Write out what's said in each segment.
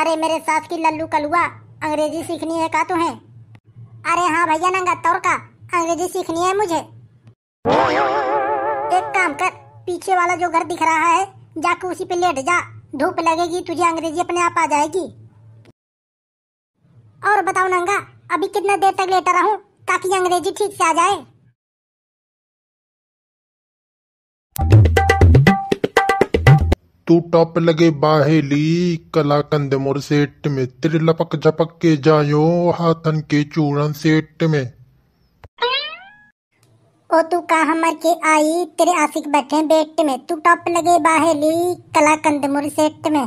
अरे मेरे सास की लल्लू कलुआ अंग्रेजी सीखनी है का तुम्हें अरे हाँ भैया नंगा तौर का अंग्रेजी सीखनी है मुझे एक काम कर पीछे वाला जो घर दिख रहा है जाके उसी पे लेट जा धूप लगेगी तुझे अंग्रेजी अपने आप आ जाएगी और बताओ नंगा अभी कितना देर तक लेटा रहूं ताकि अंग्रेजी ठीक से आ जाए तू टप लगे बाहेली कलाकंद मोर सेट में तिर लपक झपक के जायो हाथन के चूड़न सेट में ओ तू का हमर के आई तेरे आशिक बैठे बेट में तू टॉप लगे बाहेली कलाकंद मोर सेट में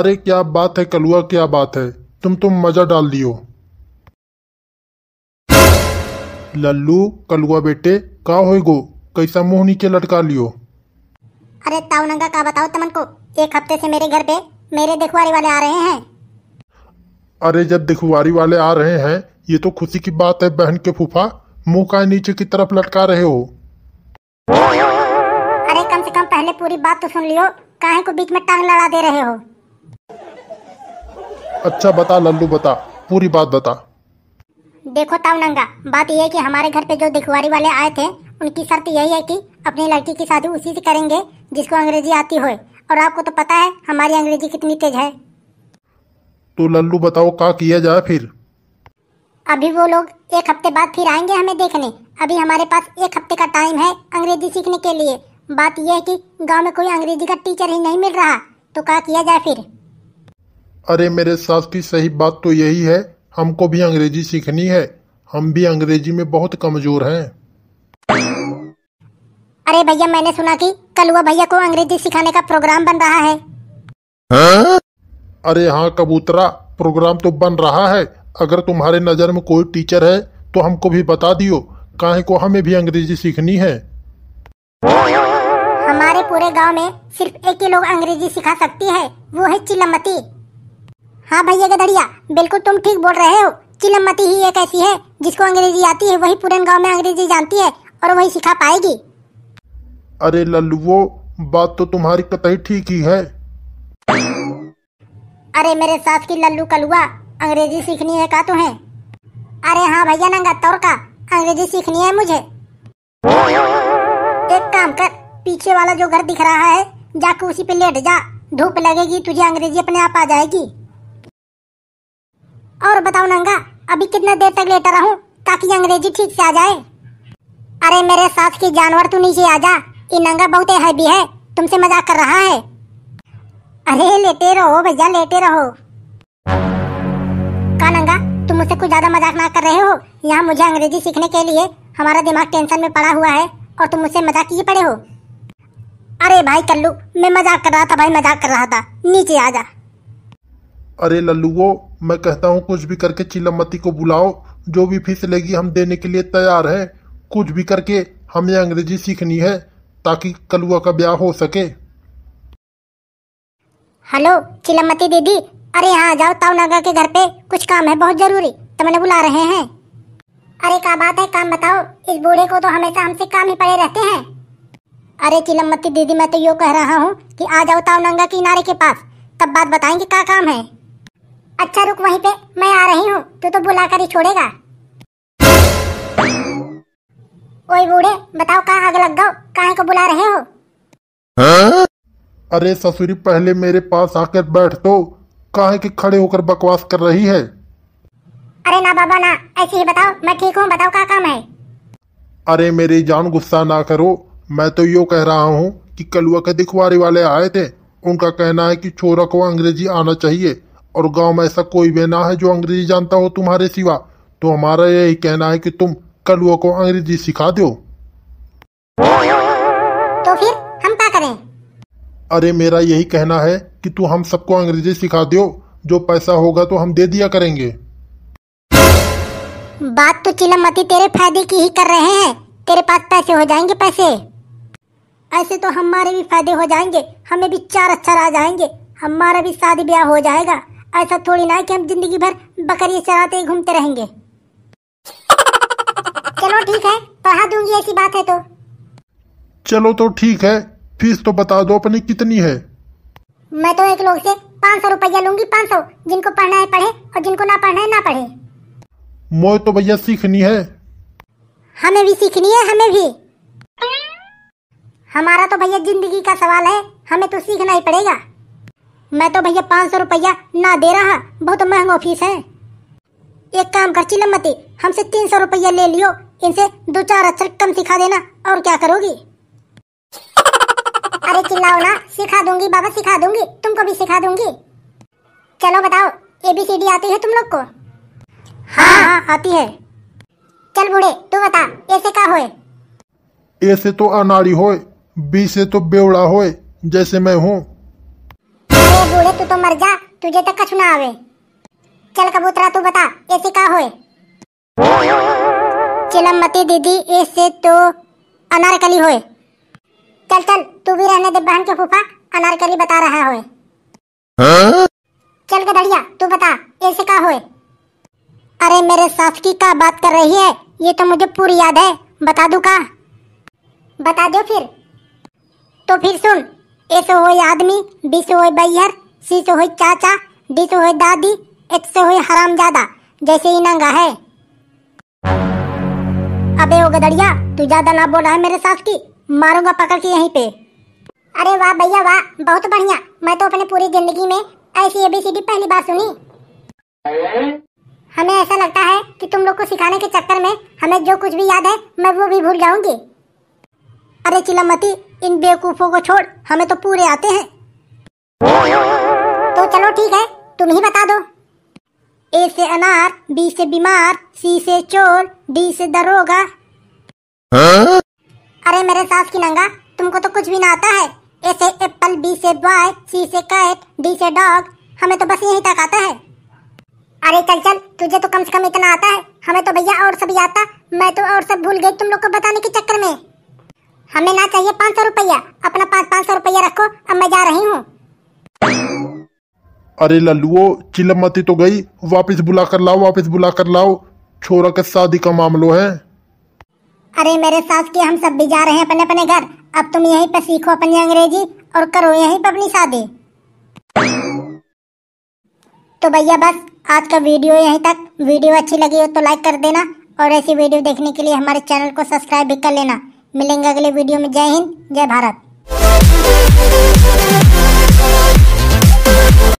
अरे क्या बात है कलुआ क्या बात है तुम तुम तो मजा डाल दियो लल्लू कलुआ बेटे का होएगो कैसा मोहनी के लटका लियो अरे ताऊ नंगा का बताओ तमन को एक हफ्ते से मेरे घर पे मेरे देखुआरी वाले आ रहे हैं अरे जब देखुआरी वाले आ रहे हैं ये तो खुशी की बात है बहन के फूफा मुंह का नीचे की तरफ लटका रहे हो अरे कम से कम पहले पूरी बात तो सुन लियो काहे को बीच में टांग लड़ा दे रहे हो अच्छा बता लल्लू बता पूरी बात बता देखो ताऊ नंगा बात यह है कि हमारे घर पे जो दिखवारी वाले आए थे उनकी शर्त यही है कि अपनी लड़की की शादी उसी से करेंगे जिसको अंग्रेजी आती हो और आपको तो पता है हमारी अंग्रेजी कितनी तेज है तो लल्लू बताओ क्या किया जाए फिर अभी वो लोग एक हफ्ते बाद फिर आएंगे हमें देखने अभी हमारे पास एक हफ्ते का टाइम है अंग्रेजी सीखने के लिए बात यह है कि गांव में कोई अंग्रेजी का टीचर ही नहीं मिल रहा तो क्या किया जाए फिर अरे मेरे सास की सही बात तो यही है हमको भी अंग्रेजी सीखनी है हम भी अंग्रेजी में बहुत कमज़ोर हैं अरे भैया मैंने सुना कि कलुआ भैया को अंग्रेजी सिखाने का प्रोग्राम बन रहा है हाँ? अरे हाँ कबूतरा प्रोग्राम तो बन रहा है अगर तुम्हारे नज़र में कोई टीचर है तो हमको भी बता दियो काहे को हमें भी अंग्रेजी सीखनी है हमारे पूरे गांव में सिर्फ एक ही लोग अंग्रेजी सिखा सकती है वो है चिलमती हाँ भैया गदरिया बिल्कुल तुम ठीक बोल रहे हो चिलमती ही एक ऐसी है जिसको अंग्रेजी आती है वही पूरे गाँव में अंग्रेजी जानती है और वही सिखा पाएगी अरे लल्लू वो बात तो तुम्हारी कतई ठीक ही है अरे मेरे सास की लल्लू कलुआ अंग्रेजी सीखनी है का तुम्हें अरे हाँ भैया नंगा तौर का अंग्रेजी सीखनी है मुझे एक काम कर पीछे वाला जो घर दिख रहा है जाकर उसी पे लेट जा धूप लगेगी तुझे अंग्रेजी अपने आप आ जाएगी और बताओ नंगा अभी कितना देर तक लेटा रहूं ताकि अंग्रेजी ठीक से आ जाए अरे मेरे साथ की जानवर तू नीचे आ जा कि नंगा बहुत हैवी है तुमसे मजाक कर रहा है अरे लेते रहो भैया लेते रहो का नंगा तुम मुझसे कुछ ज्यादा मजाक ना कर रहे हो यहाँ मुझे अंग्रेजी सीखने के लिए हमारा दिमाग टेंशन में पड़ा हुआ है और तुम मुझसे मजाक ही पड़े हो अरे भाई कल्लू मैं मजाक कर रहा था भाई मजाक कर रहा था नीचे आ जा अरे लल्लू वो मैं कहता हूँ कुछ भी करके चिलमती को बुलाओ जो भी फीस लेगी हम देने के लिए तैयार है कुछ भी करके हमें अंग्रेजी सीखनी है ताकि कलुआ का ब्याह हो सके हेलो चिलमती दीदी अरे यहाँ जाओ नागा के घर पे कुछ काम है बहुत जरूरी तुमने बुला रहे हैं अरे क्या बात है काम बताओ इस बूढ़े को तो हमेशा हमसे काम ही पड़े रहते हैं अरे चिलमती दीदी मैं तो यो कह रहा हूँ कि आ जाओ तावनंगा किनारे के पास तब बात बताएंगे क्या काम है अच्छा रुक वहीं पे मैं आ रही हूँ तू तो बुला कर ही छोड़ेगा ओए बूढ़े बताओ कहाँ आग लग गओ काहे को बुला रहे हो हाँ? अरे ससुरी पहले मेरे पास आकर बैठ तो काहे के खड़े होकर बकवास कर रही है अरे ना बाबा ना ऐसे ही बताओ मैं ठीक हूँ बताओ क्या काम है अरे मेरी जान गुस्सा ना करो मैं तो यो कह रहा हूँ कि कलुआ के दिखवारे वाले आए थे उनका कहना है कि छोरा को अंग्रेजी आना चाहिए और गांव में ऐसा कोई भी ना है जो अंग्रेजी जानता हो तुम्हारे सिवा तो हमारा यही कहना है कि तुम कलुओं को अंग्रेजी सिखा दो तो फिर हम क्या करें अरे मेरा यही कहना है कि तू हम सबको अंग्रेजी सिखा दो जो पैसा होगा तो हम दे दिया करेंगे बात तो चिलमती तेरे फायदे की ही कर रहे हैं तेरे पास पैसे हो जाएंगे पैसे ऐसे तो हमारे भी फायदे हो जाएंगे हमें भी चार अच्छा आ जाएंगे हमारा भी शादी ब्याह हो जाएगा ऐसा थोड़ी ना कि हम जिंदगी भर बकरियाँ चराते घूमते रहेंगे ठीक है पढ़ा तो दूंगी ऐसी बात है तो चलो तो ठीक है फीस तो बता दो अपनी कितनी है मैं तो एक लोग से पाँच सौ रुपया लूंगी पाँच सौ जिनको पढ़ना है पढ़े और जिनको ना पढ़ना है ना पढ़े मोह तो भैया सीखनी है हमें भी सीखनी है हमें भी हमारा तो भैया जिंदगी का सवाल है हमें तो सीखना ही पड़ेगा मैं तो भैया पाँच सौ रुपया ना दे रहा बहुत महंगा फीस है एक काम कर चिलम मत हमसे तीन सौ रुपया ले लियो इनसे दो चार अक्षर कम सिखा देना और क्या करोगी अरे चिल्लाओ ना सिखा दूंगी बाबा सिखा दूंगी तुमको भी सिखा दूंगी चलो बताओ एबीसीडी आती है तुम लोग को हाँ हाँ आती है चल बूढ़े तू बता ऐसे का होए ऐसे तो अनाड़ी होए बी से तो बेवड़ा होए जैसे मैं हूँ बूढ़े तू तो मर जा तुझे तक तो कछ ना आवे चल कबूतरा तू बता ऐसे का होए मती दीदी ऐसे तो अनारकली होए चल चल तू भी रहने दे बहन के फूफा अनारकली बता रहा होए चल के दड़िया तू बता ऐसे का होए अरे मेरे सास की का बात कर रही है ये तो मुझे पूरी याद है बता दू का बता दो फिर तो फिर सुन ऐसे होए आदमी बीस होए बैहर सो होए चाचा डी सो होए दादी एक से हुई हराम ज्यादा जैसे ही नंगा है अबे ओ गदड़िया तू ज्यादा ना बोला है मेरे सास की मारूंगा पकड़ के यहीं पे अरे वाह भैया वाह बहुत बढ़िया मैं तो अपने पूरी जिंदगी में ऐसी एबीसीडी पहली बार सुनी हमें ऐसा लगता है कि तुम लोग को सिखाने के चक्कर में हमें जो कुछ भी याद है मैं वो भी भूल जाऊंगी अरे चिलमती इन बेवकूफों को छोड़ हमें तो पूरे आते हैं तो चलो ठीक है तुम ही बता दो ए से अनार बी से बीमार सी से चोर डी से दरोगा हाँ? अरे मेरे सास की नंगा तुमको तो कुछ भी ना आता है ए से एप्पल बी से बॉय सी से कैट डी से डॉग हमें तो बस यही तक आता है अरे चल चल तुझे तो कम से कम इतना आता है हमें तो भैया और सभी आता मैं तो और सब भूल गई तुम लोग को बताने के चक्कर में हमें ना चाहिए पाँच सौ रुपया अपना पाँच पाँच सौ रुपया रखो अब मैं जा रही हूँ अरे लल्लुओ चिलमती तो गई वापिस बुला कर लाओ वापिस बुला कर लाओ छोरा के शादी का मामलो है अरे मेरे सास के हम सब भी जा रहे हैं अपने अपने घर अब तुम यहीं पर सीखो अपनी अंग्रेजी और करो यहीं पर अपनी शादी तो भैया बस आज का वीडियो यहीं तक वीडियो अच्छी लगी हो तो लाइक कर देना और ऐसी वीडियो देखने के लिए हमारे चैनल को सब्सक्राइब भी कर लेना मिलेंगे अगले वीडियो में जय हिंद जय भारत